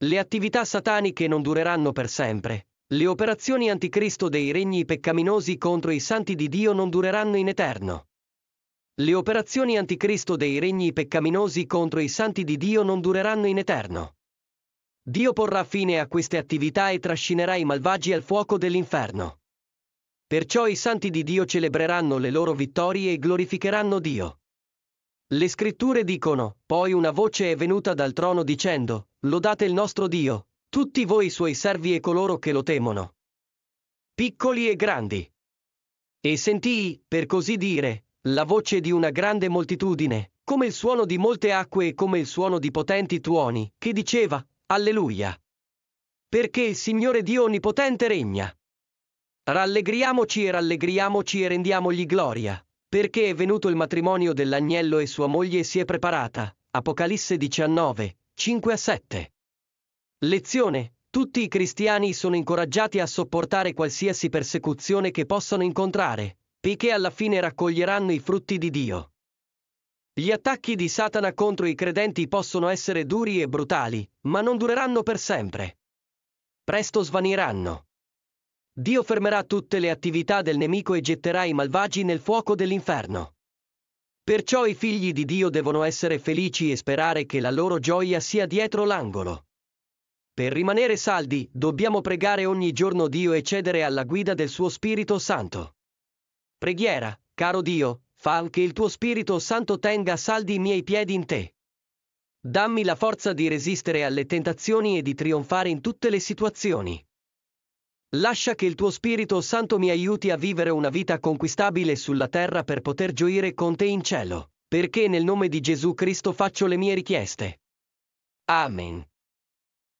Le attività sataniche non dureranno per sempre. Le operazioni anticristo dei regni peccaminosi contro i santi di Dio non dureranno in eterno. Le operazioni anticristo dei regni peccaminosi contro i santi di Dio non dureranno in eterno. Dio porrà fine a queste attività e trascinerà i malvagi al fuoco dell'inferno. Perciò i santi di Dio celebreranno le loro vittorie e glorificheranno Dio. Le scritture dicono, poi una voce è venuta dal trono dicendo, lodate il nostro Dio, tutti voi suoi servi e coloro che lo temono. Piccoli e grandi. E sentii, per così dire, la voce di una grande moltitudine, come il suono di molte acque e come il suono di potenti tuoni, che diceva, Alleluia. Perché il Signore Dio Onnipotente regna. Rallegriamoci e rallegriamoci e rendiamogli gloria, perché è venuto il matrimonio dell'agnello e sua moglie si è preparata. Apocalisse 19, 5 a 7. Lezione. Tutti i cristiani sono incoraggiati a sopportare qualsiasi persecuzione che possano incontrare, perché alla fine raccoglieranno i frutti di Dio. Gli attacchi di Satana contro i credenti possono essere duri e brutali, ma non dureranno per sempre. Presto svaniranno. Dio fermerà tutte le attività del nemico e getterà i malvagi nel fuoco dell'inferno. Perciò i figli di Dio devono essere felici e sperare che la loro gioia sia dietro l'angolo. Per rimanere saldi, dobbiamo pregare ogni giorno Dio e cedere alla guida del suo Spirito Santo. Preghiera, caro Dio, fa che il tuo Spirito Santo tenga saldi i miei piedi in te. Dammi la forza di resistere alle tentazioni e di trionfare in tutte le situazioni. Lascia che il tuo Spirito Santo mi aiuti a vivere una vita conquistabile sulla terra per poter gioire con te in cielo, perché nel nome di Gesù Cristo faccio le mie richieste. Amen.